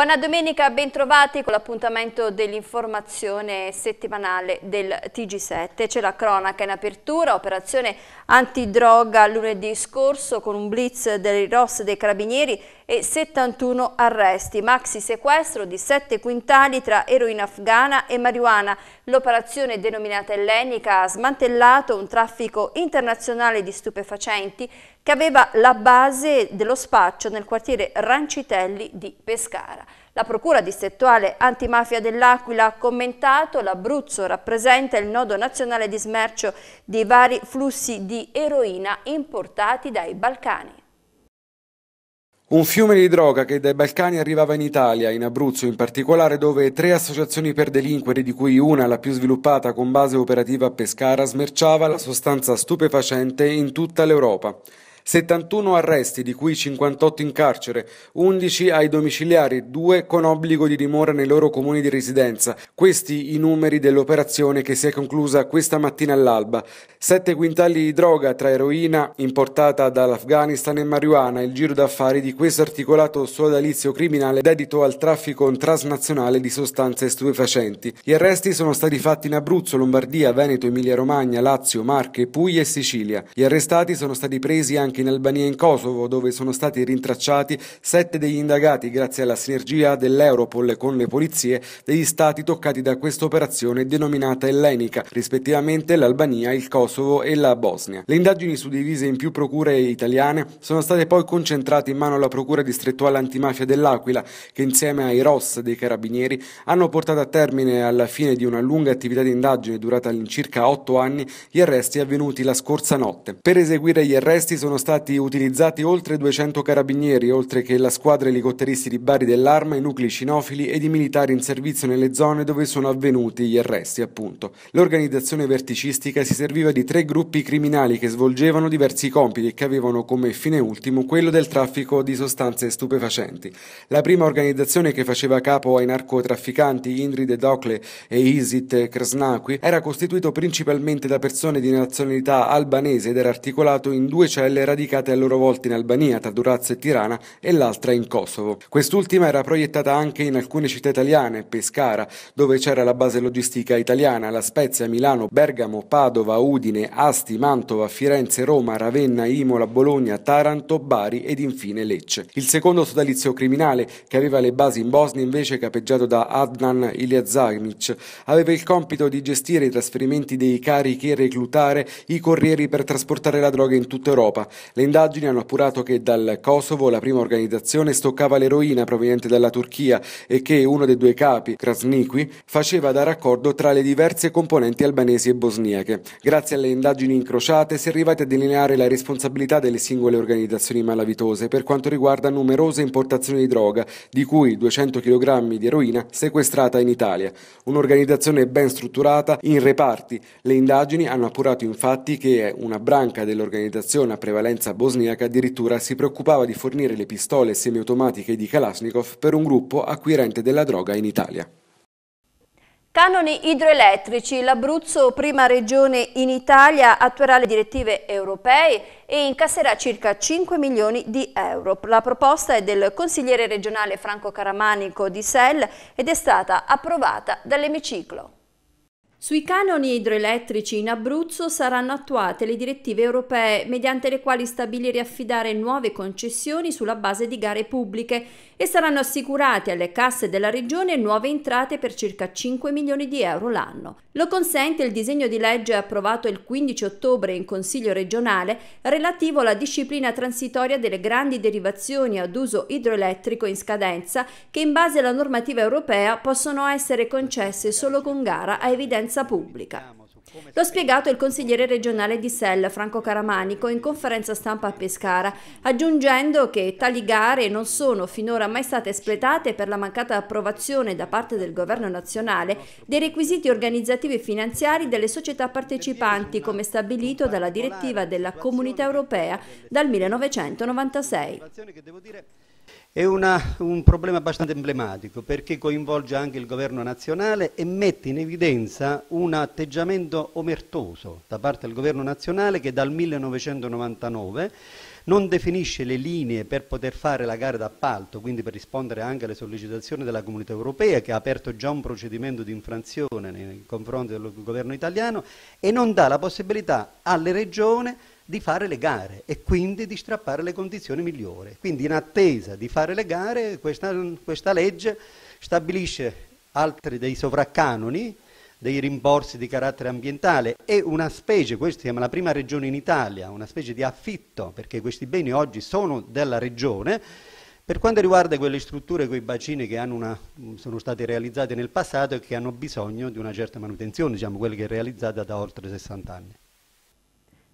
Buona domenica, bentrovati con l'appuntamento dell'informazione settimanale del TG7. C'è la cronaca in apertura, operazione antidroga lunedì scorso con un blitz dei ROS dei Carabinieri e 71 arresti. Maxi sequestro di 7 quintali tra eroina afghana e marijuana. L'operazione denominata ellenica ha smantellato un traffico internazionale di stupefacenti che aveva la base dello spaccio nel quartiere Rancitelli di Pescara. La Procura distrettuale antimafia dell'Aquila ha commentato l'Abruzzo rappresenta il nodo nazionale di smercio dei vari flussi di eroina importati dai Balcani. Un fiume di droga che dai Balcani arrivava in Italia, in Abruzzo in particolare, dove tre associazioni per delinquere, di cui una, la più sviluppata con base operativa a Pescara, smerciava la sostanza stupefacente in tutta l'Europa. 71 arresti, di cui 58 in carcere, 11 ai domiciliari, 2 con obbligo di dimora nei loro comuni di residenza. Questi i numeri dell'operazione che si è conclusa questa mattina all'alba. 7 quintali di droga tra eroina importata dall'Afghanistan e marijuana, il giro d'affari di questo articolato sodalizio criminale dedito al traffico transnazionale di sostanze stupefacenti. Gli arresti sono stati fatti in Abruzzo, Lombardia, Veneto, Emilia-Romagna, Lazio, Marche, Puglia e Sicilia. Gli arrestati sono stati presi anche in Albania e in Kosovo, dove sono stati rintracciati sette degli indagati grazie alla sinergia dell'Europol con le polizie degli stati toccati da questa operazione denominata ellenica, rispettivamente l'Albania, il Kosovo e la Bosnia. Le indagini suddivise in più procure italiane sono state poi concentrate in mano alla procura distrettuale antimafia dell'Aquila, che insieme ai ROS dei Carabinieri hanno portato a termine alla fine di una lunga attività di indagine durata all'incirca otto anni gli arresti avvenuti la scorsa notte. Per eseguire gli arresti sono stati stati utilizzati oltre 200 carabinieri, oltre che la squadra elicotteristi di Bari dell'Arma, i nuclei cinofili ed i militari in servizio nelle zone dove sono avvenuti gli arresti, appunto. L'organizzazione verticistica si serviva di tre gruppi criminali che svolgevano diversi compiti e che avevano come fine ultimo quello del traffico di sostanze stupefacenti. La prima organizzazione che faceva capo ai narcotrafficanti Indrid Docle e Isit Krasnaqui era costituito principalmente da persone di nazionalità albanese ed era articolato in due celle radicate a loro volta in Albania, tra Durazzo e Tirana, e l'altra in Kosovo. Quest'ultima era proiettata anche in alcune città italiane, Pescara, dove c'era la base logistica italiana, La Spezia, Milano, Bergamo, Padova, Udine, Asti, Mantova, Firenze, Roma, Ravenna, Imola, Bologna, Taranto, Bari ed infine Lecce. Il secondo sodalizio criminale, che aveva le basi in Bosnia invece capeggiato da Adnan Ilyazagmic, aveva il compito di gestire i trasferimenti dei carichi e reclutare i corrieri per trasportare la droga in tutta Europa. Le indagini hanno appurato che dal Kosovo la prima organizzazione stoccava l'eroina proveniente dalla Turchia e che uno dei due capi, Krasniqi, faceva da raccordo tra le diverse componenti albanesi e bosniache. Grazie alle indagini incrociate si è arrivati a delineare la responsabilità delle singole organizzazioni malavitose per quanto riguarda numerose importazioni di droga, di cui 200 kg di eroina sequestrata in Italia. Un'organizzazione ben strutturata in reparti. Le indagini hanno appurato infatti che una branca dell'organizzazione a prevalenza violenza bosniaca addirittura si preoccupava di fornire le pistole semiautomatiche di Kalashnikov per un gruppo acquirente della droga in Italia. Canoni idroelettrici, l'Abruzzo, prima regione in Italia, attuerà le direttive europee e incasserà circa 5 milioni di euro. La proposta è del consigliere regionale Franco Caramanico di Sell ed è stata approvata dall'emiciclo. Sui canoni idroelettrici in Abruzzo saranno attuate le direttive europee mediante le quali stabilire e affidare nuove concessioni sulla base di gare pubbliche e saranno assicurate alle casse della regione nuove entrate per circa 5 milioni di euro l'anno. Lo consente il disegno di legge approvato il 15 ottobre in Consiglio regionale relativo alla disciplina transitoria delle grandi derivazioni ad uso idroelettrico in scadenza che in base alla normativa europea possono essere concesse solo con gara a evidenza sicurezza pubblica. L'ho spiegato il consigliere regionale di Sella, Franco Caramanico, in conferenza stampa a Pescara, aggiungendo che tali gare non sono finora mai state espletate per la mancata approvazione da parte del governo nazionale dei requisiti organizzativi e finanziari delle società partecipanti, come stabilito dalla direttiva della Comunità Europea dal 1996. È una, un problema abbastanza emblematico perché coinvolge anche il governo nazionale e mette in evidenza un atteggiamento omertoso da parte del governo nazionale che dal 1999 non definisce le linee per poter fare la gara d'appalto, quindi per rispondere anche alle sollecitazioni della comunità europea che ha aperto già un procedimento di infrazione nei confronti del governo italiano e non dà la possibilità alle regioni di fare le gare e quindi di strappare le condizioni migliori. Quindi in attesa di fare le gare questa, questa legge stabilisce altri dei sovraccanoni, dei rimborsi di carattere ambientale e una specie, questa si chiama la prima regione in Italia, una specie di affitto, perché questi beni oggi sono della regione, per quanto riguarda quelle strutture, quei bacini che una, sono stati realizzati nel passato e che hanno bisogno di una certa manutenzione, diciamo quelle che è realizzata da oltre 60 anni.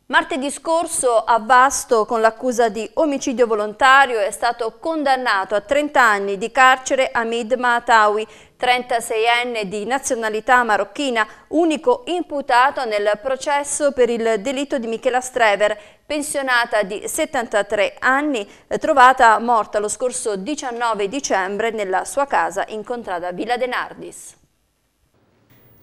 Martedì scorso a Vasto con l'accusa di omicidio volontario è stato condannato a 30 anni di carcere Hamid Maatawi, 36enne di nazionalità marocchina, unico imputato nel processo per il delitto di Michela Strever, pensionata di 73 anni, trovata morta lo scorso 19 dicembre nella sua casa in contrada Villa De Nardis.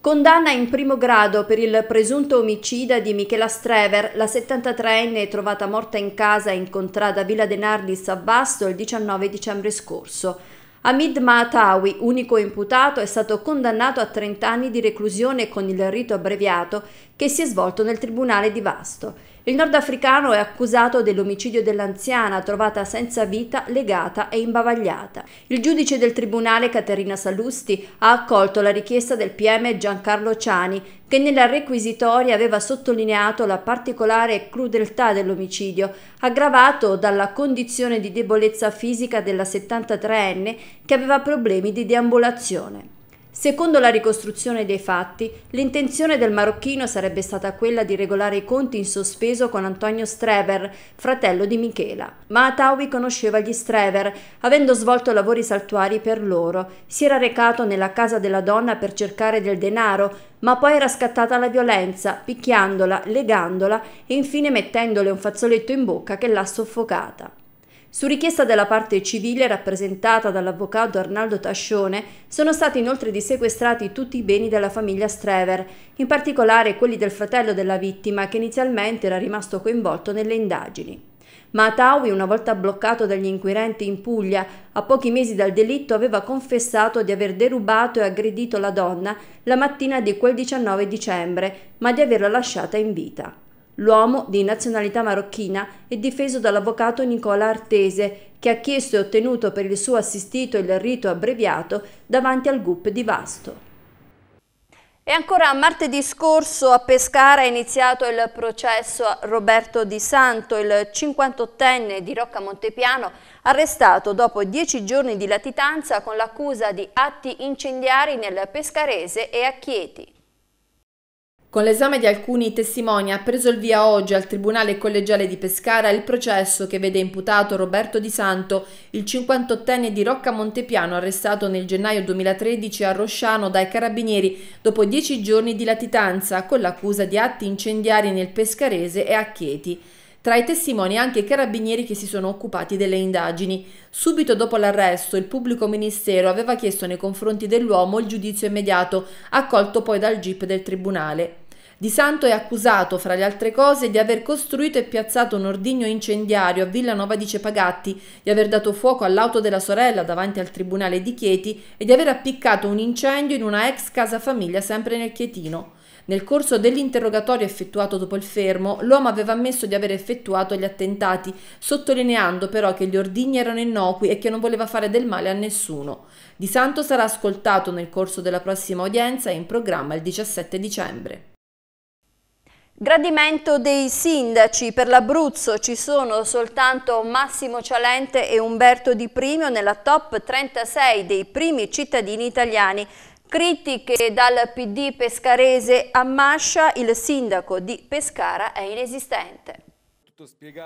Condanna in primo grado per il presunto omicida di Michela Strever, la 73enne trovata morta in casa incontrata a Villa Denarlis a Basto il 19 dicembre scorso. Hamid Maatawi, unico imputato, è stato condannato a 30 anni di reclusione con il rito abbreviato che si è svolto nel Tribunale di Vasto. Il nordafricano è accusato dell'omicidio dell'anziana trovata senza vita, legata e imbavagliata. Il giudice del tribunale Caterina Salusti ha accolto la richiesta del PM Giancarlo Ciani che nella requisitoria aveva sottolineato la particolare crudeltà dell'omicidio, aggravato dalla condizione di debolezza fisica della 73enne che aveva problemi di deambulazione. Secondo la ricostruzione dei fatti, l'intenzione del marocchino sarebbe stata quella di regolare i conti in sospeso con Antonio Strever, fratello di Michela. Ma Atawi conosceva gli Strever, avendo svolto lavori saltuari per loro. Si era recato nella casa della donna per cercare del denaro, ma poi era scattata la violenza, picchiandola, legandola e infine mettendole un fazzoletto in bocca che l'ha soffocata. Su richiesta della parte civile rappresentata dall'avvocato Arnaldo Tascione, sono stati inoltre dissequestrati tutti i beni della famiglia Strever, in particolare quelli del fratello della vittima che inizialmente era rimasto coinvolto nelle indagini. Ma Atawi, una volta bloccato dagli inquirenti in Puglia, a pochi mesi dal delitto aveva confessato di aver derubato e aggredito la donna la mattina di quel 19 dicembre, ma di averla lasciata in vita. L'uomo, di nazionalità marocchina, è difeso dall'avvocato Nicola Artese, che ha chiesto e ottenuto per il suo assistito il rito abbreviato davanti al GUP di Vasto. E ancora martedì scorso a Pescara è iniziato il processo Roberto Di Santo, il 58enne di Rocca Montepiano, arrestato dopo dieci giorni di latitanza con l'accusa di atti incendiari nel Pescarese e a Chieti. Con l'esame di alcuni testimoni ha preso il via oggi al Tribunale Collegiale di Pescara il processo che vede imputato Roberto Di Santo, il 58enne di Rocca Montepiano arrestato nel gennaio 2013 a Rosciano dai carabinieri dopo dieci giorni di latitanza con l'accusa di atti incendiari nel Pescarese e a Chieti. Tra i testimoni anche i carabinieri che si sono occupati delle indagini. Subito dopo l'arresto il pubblico ministero aveva chiesto nei confronti dell'uomo il giudizio immediato, accolto poi dal GIP del Tribunale. Di Santo è accusato, fra le altre cose, di aver costruito e piazzato un ordigno incendiario a Villa Nova di Cepagatti, di aver dato fuoco all'auto della sorella davanti al tribunale di Chieti e di aver appiccato un incendio in una ex casa famiglia sempre nel Chietino. Nel corso dell'interrogatorio effettuato dopo il fermo, l'uomo aveva ammesso di aver effettuato gli attentati, sottolineando però che gli ordigni erano innocui e che non voleva fare del male a nessuno. Di Santo sarà ascoltato nel corso della prossima udienza in programma il 17 dicembre. Gradimento dei sindaci per l'Abruzzo, ci sono soltanto Massimo Cialente e Umberto Di Primio nella top 36 dei primi cittadini italiani. Critiche dal PD pescarese a Mascia, il sindaco di Pescara è inesistente.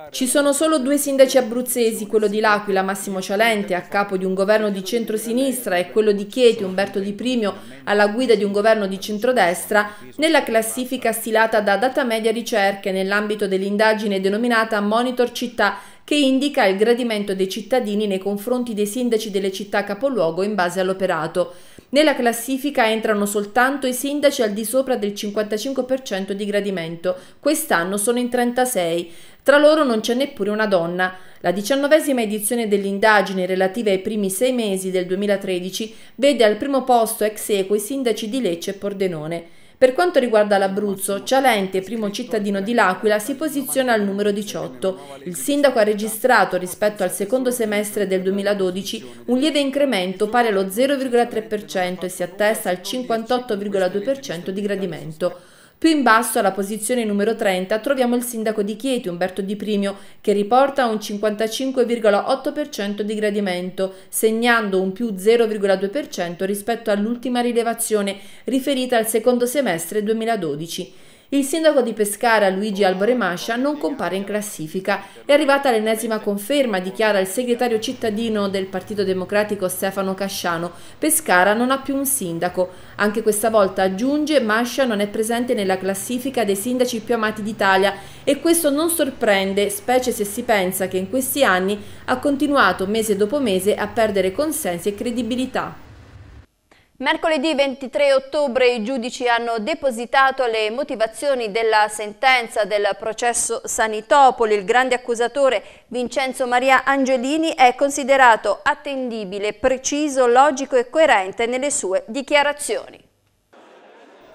Ci sono solo due sindaci abruzzesi, quello di L'Aquila Massimo Cialente a capo di un governo di centrosinistra e quello di Chieti Umberto Di Primio alla guida di un governo di centrodestra, nella classifica stilata da Data Media Ricerche nell'ambito dell'indagine denominata Monitor Città che indica il gradimento dei cittadini nei confronti dei sindaci delle città capoluogo in base all'operato. Nella classifica entrano soltanto i sindaci al di sopra del 55% di gradimento, quest'anno sono in 36. Tra loro non c'è neppure una donna. La diciannovesima edizione dell'indagine relativa ai primi sei mesi del 2013 vede al primo posto ex eco i sindaci di Lecce e Pordenone. Per quanto riguarda l'Abruzzo, Cialente, primo cittadino di L'Aquila, si posiziona al numero 18. Il sindaco ha registrato rispetto al secondo semestre del 2012 un lieve incremento pari allo 0,3% e si attesta al 58,2% di gradimento. Più in basso, alla posizione numero 30, troviamo il sindaco di Chieti, Umberto Di Primio, che riporta un 55,8% di gradimento, segnando un più 0,2% rispetto all'ultima rilevazione riferita al secondo semestre 2012. Il sindaco di Pescara Luigi Alboremascia non compare in classifica. È arrivata l'ennesima conferma, dichiara il segretario cittadino del Partito Democratico Stefano Casciano. Pescara non ha più un sindaco. Anche questa volta aggiunge Mascia non è presente nella classifica dei sindaci più amati d'Italia e questo non sorprende, specie se si pensa che in questi anni ha continuato mese dopo mese a perdere consensi e credibilità. Mercoledì 23 ottobre i giudici hanno depositato le motivazioni della sentenza del processo Sanitopoli. Il grande accusatore Vincenzo Maria Angelini è considerato attendibile, preciso, logico e coerente nelle sue dichiarazioni.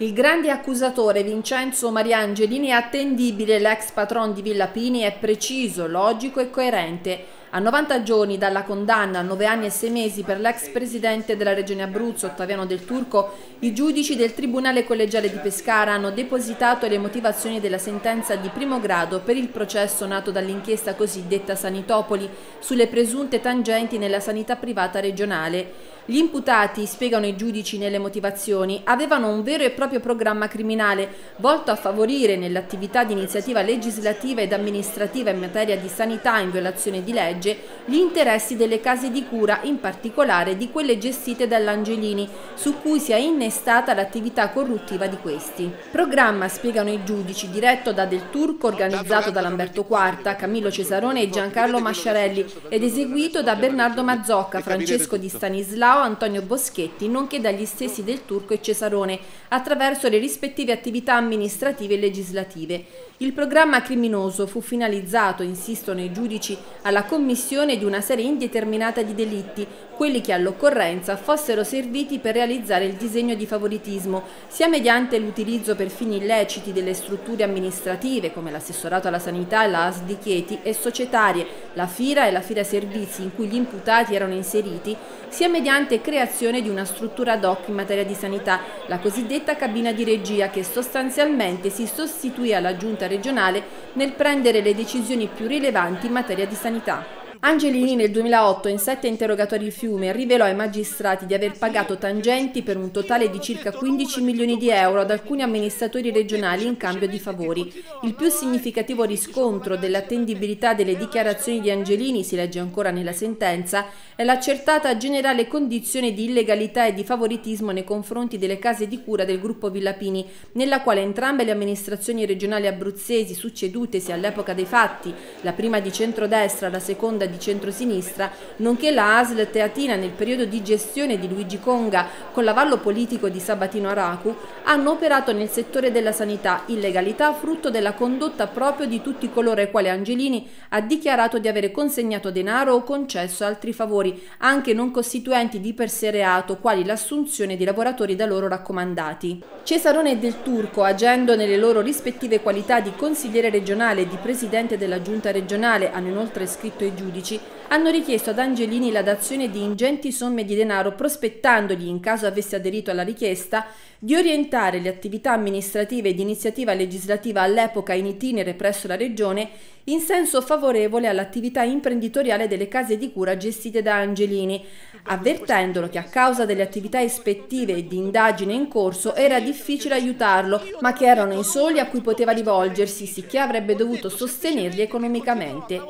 Il grande accusatore Vincenzo Maria Angelini è attendibile, l'ex patron di Villa Pini è preciso, logico e coerente. A 90 giorni dalla condanna a 9 anni e 6 mesi per l'ex presidente della Regione Abruzzo, Ottaviano Del Turco, i giudici del Tribunale Collegiale di Pescara hanno depositato le motivazioni della sentenza di primo grado per il processo nato dall'inchiesta cosiddetta Sanitopoli sulle presunte tangenti nella sanità privata regionale. Gli imputati, spiegano i giudici nelle motivazioni, avevano un vero e proprio programma criminale volto a favorire nell'attività di iniziativa legislativa ed amministrativa in materia di sanità in violazione di legge gli interessi delle case di cura, in particolare di quelle gestite dall'Angelini, su cui si è innestata l'attività corruttiva di questi. Programma, spiegano i giudici, diretto da Del Turco, organizzato da Lamberto Quarta, Camillo Cesarone e Giancarlo Masciarelli ed eseguito da Bernardo Mazzocca, Francesco Di Stanislao, Cao, Antonio Boschetti, nonché dagli stessi del Turco e Cesarone, attraverso le rispettive attività amministrative e legislative. Il programma criminoso fu finalizzato, insistono i giudici, alla commissione di una serie indeterminata di delitti, quelli che all'occorrenza fossero serviti per realizzare il disegno di favoritismo, sia mediante l'utilizzo per fini illeciti delle strutture amministrative, come l'assessorato alla sanità, e la AS di Chieti, e societarie, la FIRA e la FIRA Servizi, in cui gli imputati erano inseriti, sia mediante l'importante creazione di una struttura ad hoc in materia di sanità, la cosiddetta cabina di regia che sostanzialmente si sostituì alla giunta regionale nel prendere le decisioni più rilevanti in materia di sanità. Angelini nel 2008 in sette interrogatori il fiume rivelò ai magistrati di aver pagato tangenti per un totale di circa 15 milioni di euro ad alcuni amministratori regionali in cambio di favori. Il più significativo riscontro dell'attendibilità delle dichiarazioni di Angelini, si legge ancora nella sentenza, è l'accertata generale condizione di illegalità e di favoritismo nei confronti delle case di cura del gruppo Villapini, nella quale entrambe le amministrazioni regionali abruzzesi succedutesi all'epoca dei fatti, la prima di centrodestra, la seconda di di centrosinistra, nonché la ASL Teatina nel periodo di gestione di Luigi Conga con l'avallo politico di Sabatino Aracu, hanno operato nel settore della sanità illegalità frutto della condotta proprio di tutti coloro ai quali Angelini ha dichiarato di avere consegnato denaro o concesso altri favori, anche non costituenti di per sé reato, quali l'assunzione di lavoratori da loro raccomandati. Cesarone e Del Turco, agendo nelle loro rispettive qualità di consigliere regionale e di presidente della giunta regionale, hanno inoltre scritto ai giudici giudici hanno richiesto ad Angelini la dazione di ingenti somme di denaro prospettandogli, in caso avesse aderito alla richiesta, di orientare le attività amministrative di iniziativa legislativa all'epoca in itinere presso la Regione in senso favorevole all'attività imprenditoriale delle case di cura gestite da Angelini, avvertendolo che a causa delle attività ispettive e di indagine in corso era difficile aiutarlo, ma che erano i soli a cui poteva rivolgersi, sicché avrebbe dovuto sostenerli economicamente.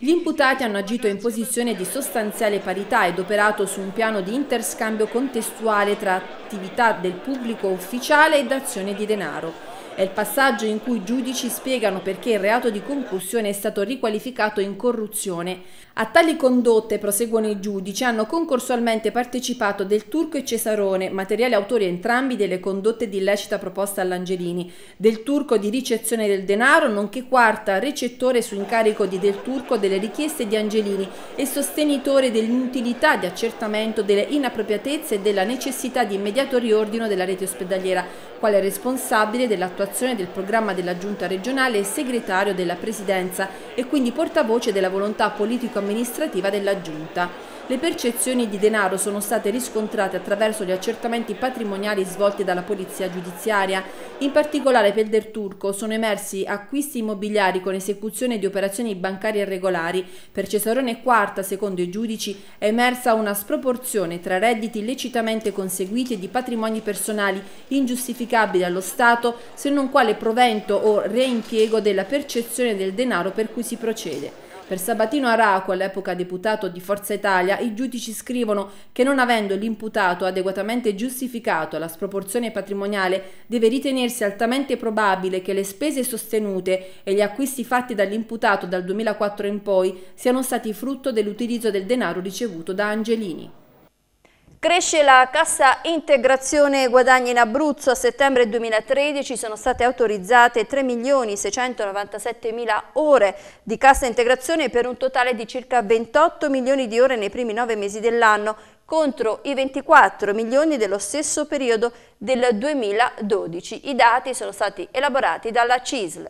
Gli imputati hanno agito in posizione di sostanziale parità ed operato su un piano di interscambio contestuale tra attività del pubblico pubblico ufficiale e d'azione di denaro è il passaggio in cui i giudici spiegano perché il reato di concussione è stato riqualificato in corruzione. A tali condotte, proseguono i giudici, hanno concorsualmente partecipato Del Turco e Cesarone, materiali autori entrambi delle condotte di illecita proposta all'Angelini, Del Turco di ricezione del denaro, nonché quarta recettore su incarico di Del Turco delle richieste di Angelini e sostenitore dell'inutilità di accertamento delle inappropriatezze e della necessità di immediato riordino della rete ospedaliera, quale responsabile dell'attuazione del programma della Giunta regionale e segretario della Presidenza e quindi portavoce della volontà politico-amministrativa della Giunta. Le percezioni di denaro sono state riscontrate attraverso gli accertamenti patrimoniali svolti dalla polizia giudiziaria. In particolare per Del Turco sono emersi acquisti immobiliari con esecuzione di operazioni bancarie irregolari. Per Cesarone Quarta, secondo i giudici, è emersa una sproporzione tra redditi illecitamente conseguiti e di patrimoni personali ingiustificabili allo Stato se non quale provento o reimpiego della percezione del denaro per cui si procede. Per Sabatino Araco, all'epoca deputato di Forza Italia, i giudici scrivono che non avendo l'imputato adeguatamente giustificato la sproporzione patrimoniale, deve ritenersi altamente probabile che le spese sostenute e gli acquisti fatti dall'imputato dal 2004 in poi siano stati frutto dell'utilizzo del denaro ricevuto da Angelini. Cresce la cassa integrazione guadagni in Abruzzo. A settembre 2013 sono state autorizzate 3.697.000 ore di cassa integrazione per un totale di circa 28 milioni di ore nei primi nove mesi dell'anno contro i 24 milioni dello stesso periodo del 2012. I dati sono stati elaborati dalla CISL.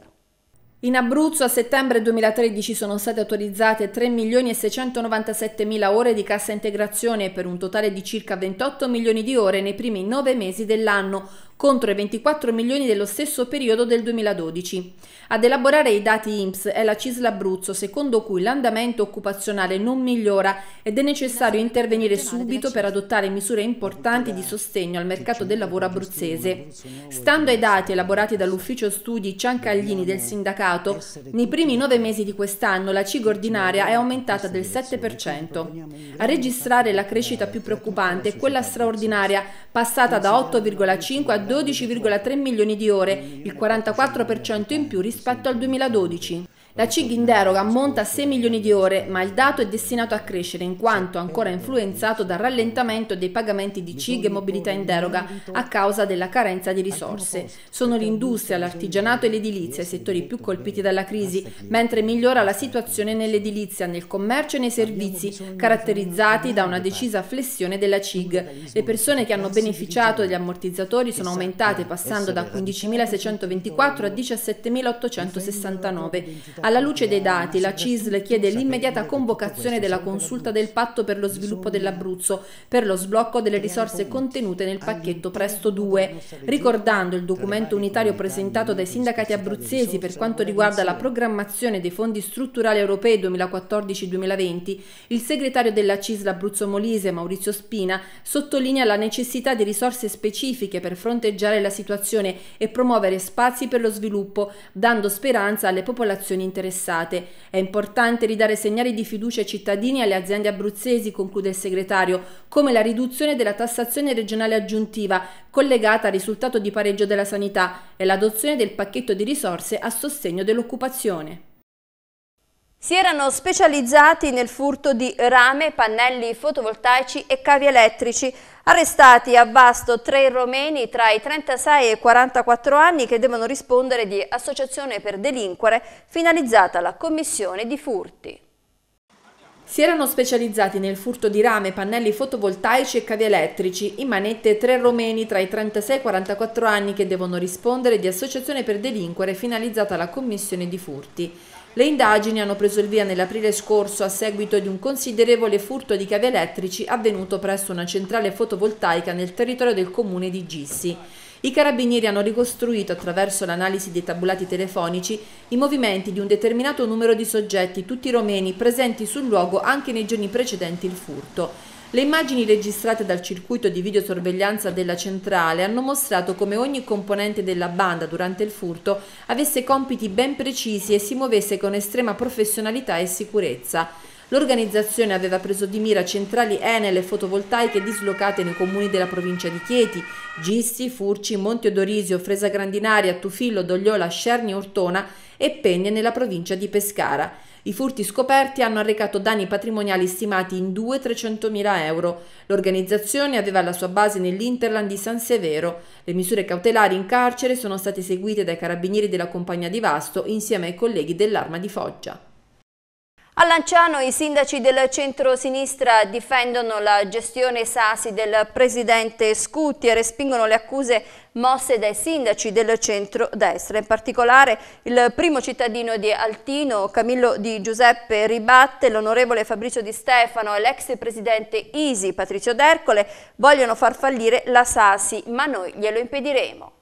In Abruzzo a settembre 2013 sono state autorizzate 3.697.000 ore di cassa integrazione per un totale di circa 28 milioni di ore nei primi nove mesi dell'anno, contro i 24 milioni dello stesso periodo del 2012. Ad elaborare i dati INPS è la Cisla Abruzzo, secondo cui l'andamento occupazionale non migliora ed è necessario intervenire subito per adottare misure importanti di sostegno al mercato del lavoro abruzzese. Stando ai dati elaborati dall'ufficio studi Ciancaglini del sindacato, nei primi nove mesi di quest'anno la CIG ordinaria è aumentata del 7%. A registrare la crescita più preoccupante è quella straordinaria, passata da 8,5 a 12,3 milioni di ore, il 44% in più rispetto al 2012. La CIG in deroga ammonta a 6 milioni di ore, ma il dato è destinato a crescere in quanto ancora influenzato dal rallentamento dei pagamenti di CIG e mobilità in deroga a causa della carenza di risorse. Sono l'industria, l'artigianato e l'edilizia i settori più colpiti dalla crisi, mentre migliora la situazione nell'edilizia, nel commercio e nei servizi, caratterizzati da una decisa flessione della CIG. Le persone che hanno beneficiato degli ammortizzatori sono aumentate passando da 15.624 a 17.869. Alla luce dei dati, la CISL chiede l'immediata convocazione della consulta del patto per lo sviluppo dell'Abruzzo per lo sblocco delle risorse contenute nel pacchetto Presto 2, ricordando il documento unitario presentato dai sindacati abruzzesi per quanto riguarda la programmazione dei fondi strutturali europei 2014-2020, il segretario della CISL Abruzzo Molise, Maurizio Spina, sottolinea la necessità di risorse specifiche per fronteggiare la situazione e promuovere spazi per lo sviluppo, dando speranza alle popolazioni interessate interessate. È importante ridare segnali di fiducia ai cittadini e alle aziende abruzzesi, conclude il segretario, come la riduzione della tassazione regionale aggiuntiva collegata al risultato di pareggio della sanità e l'adozione del pacchetto di risorse a sostegno dell'occupazione. Si erano specializzati nel furto di rame, pannelli fotovoltaici e cavi elettrici. Arrestati a Vasto tre romeni tra i 36 e i 44 anni che devono rispondere di associazione per delinquere finalizzata alla commissione di furti. Si erano specializzati nel furto di rame, pannelli fotovoltaici e cavi elettrici. In manette tre romeni tra i 36 e i 44 anni che devono rispondere di associazione per delinquere finalizzata alla commissione di furti. Le indagini hanno preso il via nell'aprile scorso a seguito di un considerevole furto di cavi elettrici avvenuto presso una centrale fotovoltaica nel territorio del comune di Gissi. I carabinieri hanno ricostruito attraverso l'analisi dei tabulati telefonici i movimenti di un determinato numero di soggetti, tutti romeni, presenti sul luogo anche nei giorni precedenti il furto. Le immagini registrate dal circuito di videosorveglianza della centrale hanno mostrato come ogni componente della banda durante il furto avesse compiti ben precisi e si muovesse con estrema professionalità e sicurezza. L'organizzazione aveva preso di mira centrali Enel e fotovoltaiche dislocate nei comuni della provincia di Chieti, Gisti, Furci, Monte Odorisio, Fresa Grandinaria, Tufillo, Dogliola, Scerni, Ortona e Pegne nella provincia di Pescara. I furti scoperti hanno arrecato danni patrimoniali stimati in 2-300 mila euro. L'organizzazione aveva la sua base nell'Interland di San Severo. Le misure cautelari in carcere sono state eseguite dai carabinieri della compagnia di Vasto insieme ai colleghi dell'arma di Foggia. A Lanciano i sindaci del centro-sinistra difendono la gestione Sasi del presidente Scutti e respingono le accuse mosse dai sindaci del centro-destra. In particolare il primo cittadino di Altino, Camillo Di Giuseppe, ribatte l'onorevole Fabrizio Di Stefano e l'ex presidente Isi, Patrizio D'Ercole, vogliono far fallire la Sasi, ma noi glielo impediremo.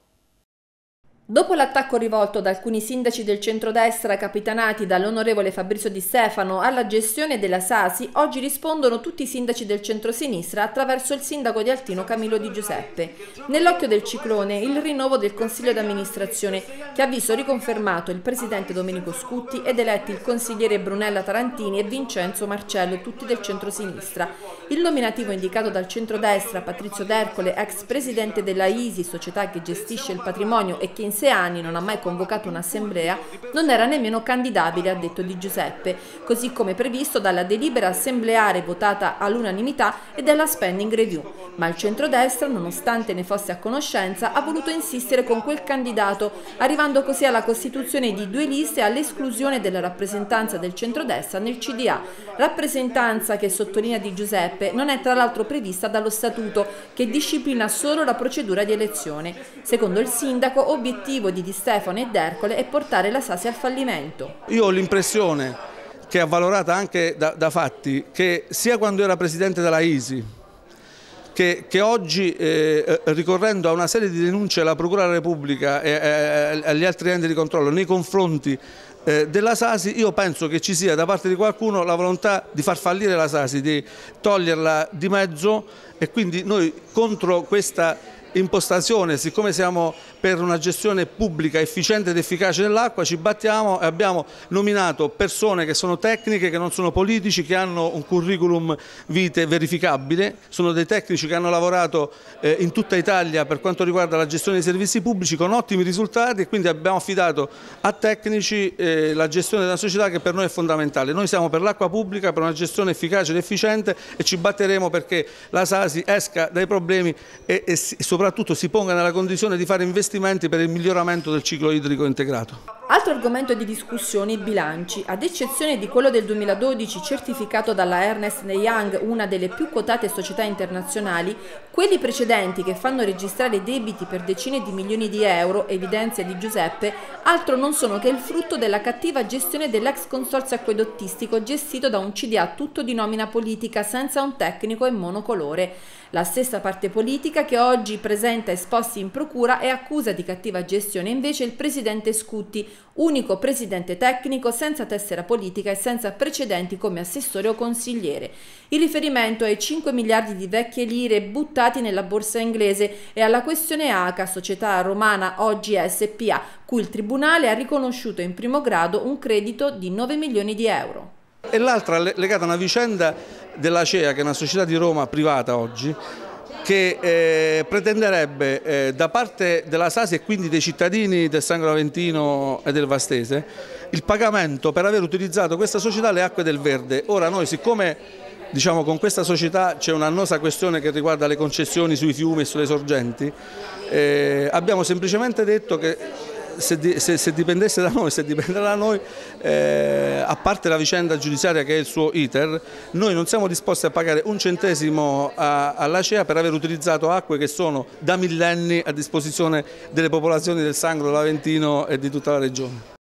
Dopo l'attacco rivolto da alcuni sindaci del centrodestra capitanati dall'onorevole Fabrizio Di Stefano alla gestione della Sasi, oggi rispondono tutti i sindaci del centrosinistra attraverso il sindaco di Altino Camillo Di Giuseppe. Nell'occhio del ciclone il rinnovo del consiglio d'amministrazione che ha visto riconfermato il presidente Domenico Scutti ed eletti il consigliere Brunella Tarantini e Vincenzo Marcello, tutti del centrosinistra. Il nominativo indicato dal centrodestra Patrizio D'Ercole, ex presidente della ISI, società che gestisce il patrimonio e che in sei anni non ha mai convocato un'assemblea, non era nemmeno candidabile, ha detto Di Giuseppe, così come previsto dalla delibera assembleare votata all'unanimità e dalla spending review. Ma il centrodestra, nonostante ne fosse a conoscenza, ha voluto insistere con quel candidato, arrivando così alla costituzione di due liste e all'esclusione della rappresentanza del centrodestra nel CDA, rappresentanza che, sottolinea Di Giuseppe, non è tra l'altro prevista dallo statuto, che disciplina solo la procedura di elezione. Secondo il sindaco, obiettivo l'obiettivo di Di Stefano e d'Ercole è portare la Sasi al fallimento. Io ho l'impressione che è avvalorata anche da, da, fatti che sia quando era presidente della ISI che, che oggi eh, eh, ricorrendo a una serie di denunce alla Procura della Repubblica e eh, eh, agli altri enti di controllo nei confronti eh, della Sasi io penso che ci sia da parte di qualcuno la volontà di far fallire la Sasi, di toglierla di mezzo e quindi noi contro questa impostazione, siccome siamo per una gestione pubblica efficiente ed efficace dell'acqua, ci battiamo e abbiamo nominato persone che sono tecniche, che non sono politici, che hanno un curriculum vitae verificabile, sono dei tecnici che hanno lavorato eh, in tutta Italia per quanto riguarda la gestione dei servizi pubblici con ottimi risultati e quindi abbiamo affidato a tecnici eh, la gestione della società che per noi è fondamentale. Noi siamo per l'acqua pubblica, per una gestione efficace ed efficiente e ci batteremo perché la SASI esca dai problemi e, e soprattutto si ponga nella condizione di fare investimenti investimenti per il miglioramento del ciclo idrico integrato. Altro argomento di discussione i bilanci. Ad eccezione di quello del 2012 certificato dalla Ernest Young, una delle più quotate società internazionali, quelli precedenti che fanno registrare debiti per decine di milioni di euro, evidenzia di Giuseppe, altro non sono che il frutto della cattiva gestione dell'ex consorzio acquedottistico gestito da un CDA tutto di nomina politica senza un tecnico e monocolore. La stessa parte politica che oggi presenta esposti in procura e accusa accusa di cattiva gestione invece il presidente Scutti, unico presidente tecnico senza tessera politica e senza precedenti come assessore o consigliere. Il riferimento ai 5 miliardi di vecchie lire buttati nella borsa inglese e alla questione ACA, società romana oggi SPA, cui il Tribunale ha riconosciuto in primo grado un credito di 9 milioni di euro. E l'altra legata a una vicenda dell'ACEA, che è una società di Roma privata oggi, che eh, pretenderebbe eh, da parte della Sasi e quindi dei cittadini del Sangro Aventino e del Vastese il pagamento per aver utilizzato questa società le acque del verde. Ora noi siccome diciamo, con questa società c'è un'annosa questione che riguarda le concessioni sui fiumi e sulle sorgenti, eh, abbiamo semplicemente detto che se, se, se, dipendesse da noi, se dipenderà da noi, eh, a parte la vicenda giudiziaria che è il suo iter, noi non siamo disposti a pagare un centesimo all'ACEA per aver utilizzato acque che sono da millenni a disposizione delle popolazioni del Sangro, l'Aventino e di tutta la regione.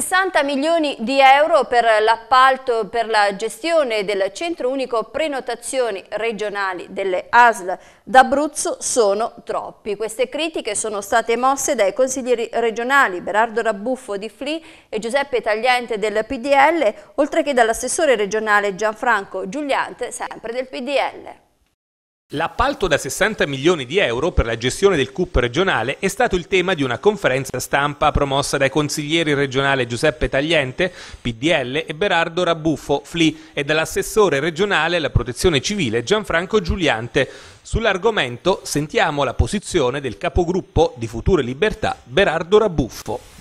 60 milioni di euro per l'appalto per la gestione del centro unico prenotazioni regionali delle ASL d'Abruzzo sono troppi. Queste critiche sono state mosse dai consiglieri regionali Berardo Rabbuffo di FLI e Giuseppe Tagliente del PDL, oltre che dall'assessore regionale Gianfranco Giuliante, sempre del PDL. L'appalto da 60 milioni di euro per la gestione del CUP regionale è stato il tema di una conferenza stampa promossa dai consiglieri regionali Giuseppe Tagliente, PDL, e Berardo Rabuffo, FLI, e dall'assessore regionale alla protezione civile Gianfranco Giuliante. Sull'argomento sentiamo la posizione del capogruppo di Future Libertà, Berardo Rabuffo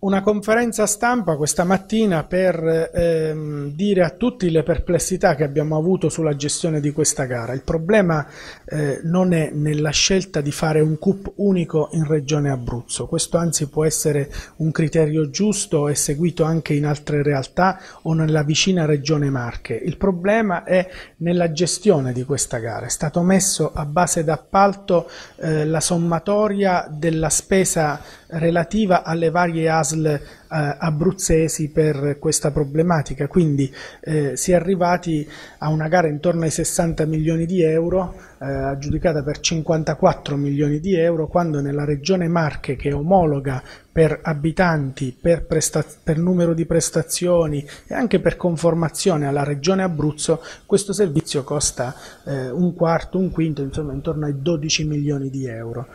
una conferenza stampa questa mattina per ehm, dire a tutti le perplessità che abbiamo avuto sulla gestione di questa gara. Il problema eh, non è nella scelta di fare un CUP unico in Regione Abruzzo, questo anzi può essere un criterio giusto e seguito anche in altre realtà o nella vicina Regione Marche. Il problema è nella gestione di questa gara. È stato messo a base d'appalto eh, la sommatoria della spesa relativa alle varie ASL abruzzesi per questa problematica. Quindi eh, si è arrivati a una gara intorno ai 60 milioni di euro, eh, aggiudicata per 54 milioni di euro, quando nella regione Marche, che è omologa per abitanti, per, per, numero di prestazioni e anche per conformazione alla regione Abruzzo, questo servizio costa eh, un quarto, un quinto, insomma intorno ai 12 milioni di euro.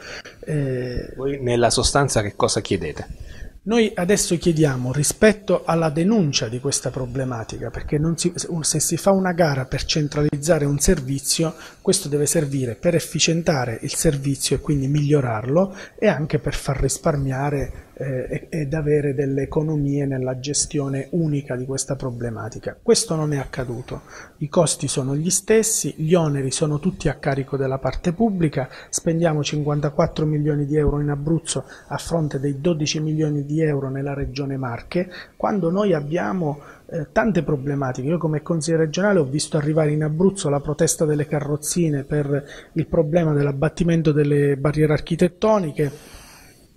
Eh, Voi nella sostanza che cosa chiedete? Noi adesso chiediamo rispetto alla denuncia di questa problematica, perché si, se si fa una gara per centralizzare un servizio, questo deve servire per efficientare il servizio e quindi migliorarlo e anche per far risparmiare eh, ed avere delle economie nella gestione unica di questa problematica. Questo non è accaduto, i costi sono gli stessi, gli oneri sono tutti a carico della parte pubblica, spendiamo 54 milioni di euro in Abruzzo a fronte dei 12 milioni di euro nella regione Marche, quando noi abbiamo eh, tante problematiche. Io come consigliere regionale ho visto arrivare in Abruzzo la protesta delle carrozzine per il problema dell'abbattimento delle barriere architettoniche,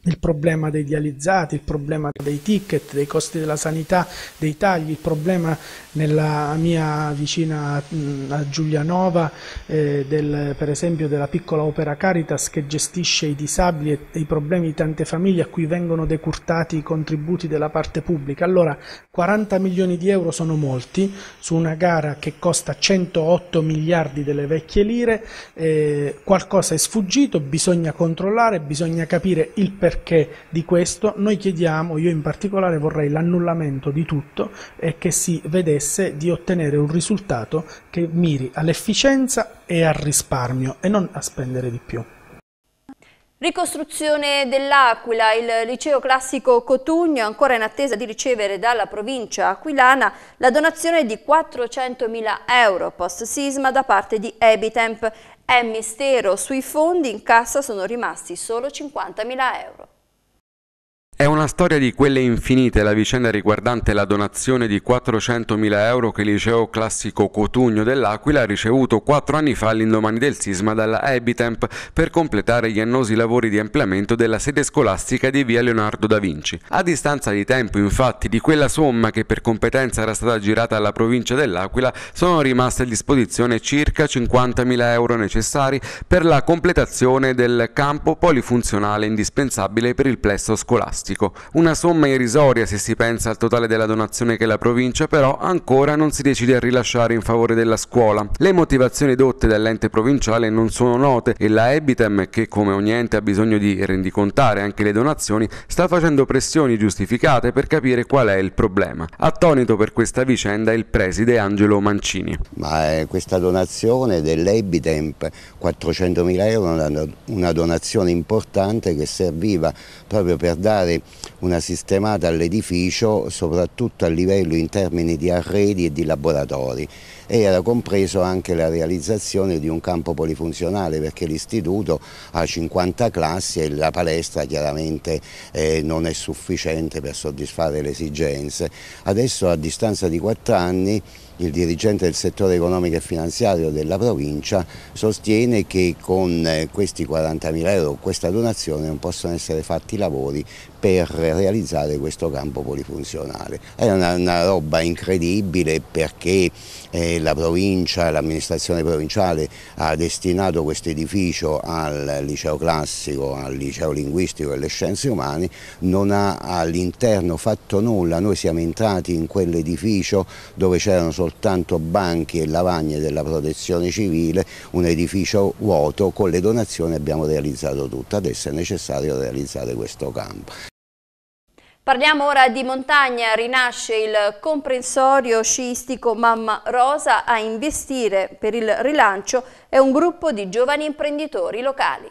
il problema dei dializzati, il problema dei ticket, dei costi della sanità, dei tagli, il problema nella mia vicina mm, a Giulianova eh, del, per esempio della piccola opera Caritas che gestisce i disabili e, e i problemi di tante famiglie a cui vengono decurtati i contributi della parte pubblica. Allora 40 milioni di euro sono molti su una gara che costa 108 miliardi delle vecchie lire, eh, qualcosa è sfuggito, bisogna controllare, bisogna capire il perché perché di questo noi chiediamo, io in particolare vorrei l'annullamento di tutto e che si vedesse di ottenere un risultato che miri all'efficienza e al risparmio e non a spendere di più. Ricostruzione dell'Aquila, il liceo classico Cotugno ancora in attesa di ricevere dalla provincia aquilana la donazione di 400.000 euro post sisma da parte di Ebitemp è mistero, sui fondi in cassa sono rimasti solo 50.000 euro. È una storia di quelle infinite la vicenda riguardante la donazione di 400.000 euro che il liceo classico Cotugno dell'Aquila ha ricevuto quattro anni fa all'indomani del sisma dalla Ebitemp per completare gli annosi lavori di ampliamento della sede scolastica di via Leonardo da Vinci. A distanza di tempo infatti di quella somma che per competenza era stata girata alla provincia dell'Aquila sono rimaste a disposizione circa 50.000 euro necessari per la completazione del campo polifunzionale indispensabile per il plesso scolastico scolastico, una somma irrisoria se si pensa al totale della donazione che la provincia però ancora non si decide a rilasciare in favore della scuola. Le motivazioni dotte dall'ente provinciale non sono note e la Ebitem, che come ogni ente ha bisogno di rendicontare anche le donazioni, sta facendo pressioni giustificate per capire qual è il problema. Attonito per questa vicenda il preside Angelo Mancini. Ma eh, questa donazione dell'Ebitemp, 400.000 euro, una donazione importante che serviva proprio per dare una sistemata all'edificio soprattutto a livello in termini di arredi e di laboratori e era compreso anche la realizzazione di un campo polifunzionale perché l'istituto ha 50 classi e la palestra chiaramente eh, non è sufficiente per soddisfare le esigenze. Adesso a distanza di 4 anni il dirigente del settore economico e finanziario della provincia sostiene che con eh, questi 40.000 euro, questa donazione, non possono essere fatti lavori per realizzare questo campo polifunzionale. È una, una roba incredibile perché eh, la provincia, l'amministrazione provinciale ha destinato questo edificio al liceo classico, al liceo linguistico e alle scienze umane, non ha all'interno fatto nulla, noi siamo entrati in quell'edificio dove c'erano soltanto banchi e lavagne della protezione civile, un edificio vuoto, con le donazioni abbiamo realizzato tutto, adesso è necessario realizzare questo campo. Parliamo ora di montagna, rinasce il comprensorio sciistico Mamma Rosa a investire per il rilancio è un gruppo di giovani imprenditori locali.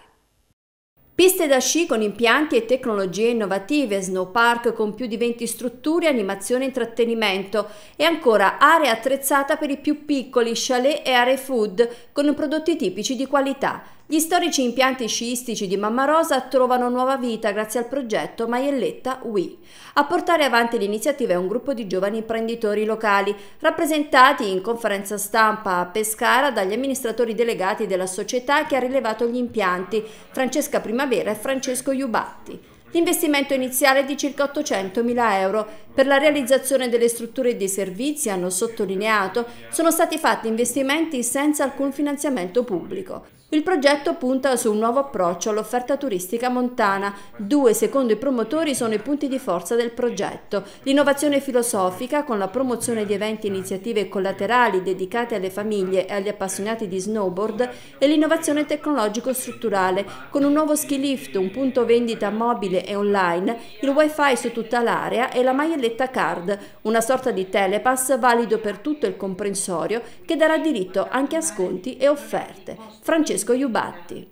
Piste da sci con impianti e tecnologie innovative, snow park con più di 20 strutture, animazione e intrattenimento e ancora area attrezzata per i più piccoli, chalet e aree food con prodotti tipici di qualità. Gli storici impianti sciistici di Mamma Rosa trovano nuova vita grazie al progetto Maielletta We. A portare avanti l'iniziativa è un gruppo di giovani imprenditori locali, rappresentati in conferenza stampa a Pescara dagli amministratori delegati della società che ha rilevato gli impianti, Francesca Primavera e Francesco Iubatti. L'investimento iniziale è di circa 800.000 euro. Per la realizzazione delle strutture e dei servizi, hanno sottolineato, sono stati fatti investimenti senza alcun finanziamento pubblico. Il progetto punta su un nuovo approccio all'offerta turistica montana. Due, secondo i promotori, sono i punti di forza del progetto. L'innovazione filosofica, con la promozione di eventi e iniziative collaterali dedicate alle famiglie e agli appassionati di snowboard, e l'innovazione tecnologico-strutturale, con un nuovo ski lift, un punto vendita mobile e online, il wifi su tutta l'area e la maglietta card, una sorta di telepass valido per tutto il comprensorio che darà diritto anche a sconti e offerte. Francesco Francesco Iubatti.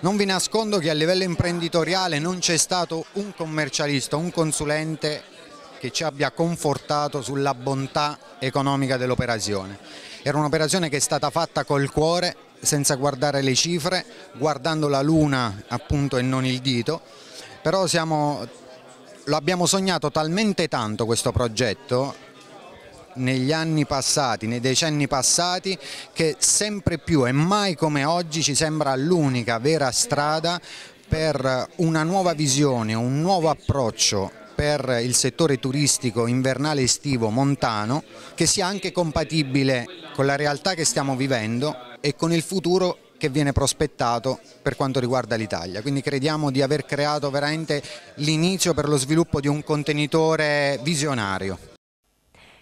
Non vi nascondo che a livello imprenditoriale non c'è stato un commercialista, un consulente che ci abbia confortato sulla bontà economica dell'operazione. Era un'operazione che è stata fatta col cuore, senza guardare le cifre, guardando la luna appunto e non il dito, però siamo, lo abbiamo sognato talmente tanto questo progetto negli anni passati, nei decenni passati, che sempre più e mai come oggi ci sembra l'unica vera strada per una nuova visione, un nuovo approccio per il settore turistico invernale estivo montano che sia anche compatibile con la realtà che stiamo vivendo e con il futuro che viene prospettato per quanto riguarda l'Italia. Quindi crediamo di aver creato veramente l'inizio per lo sviluppo di un contenitore visionario.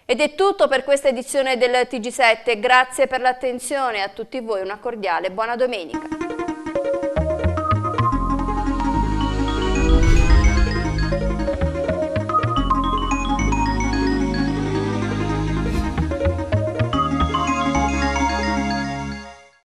Ed è tutto per questa edizione del TG7, grazie per l'attenzione a tutti voi, una cordiale buona domenica.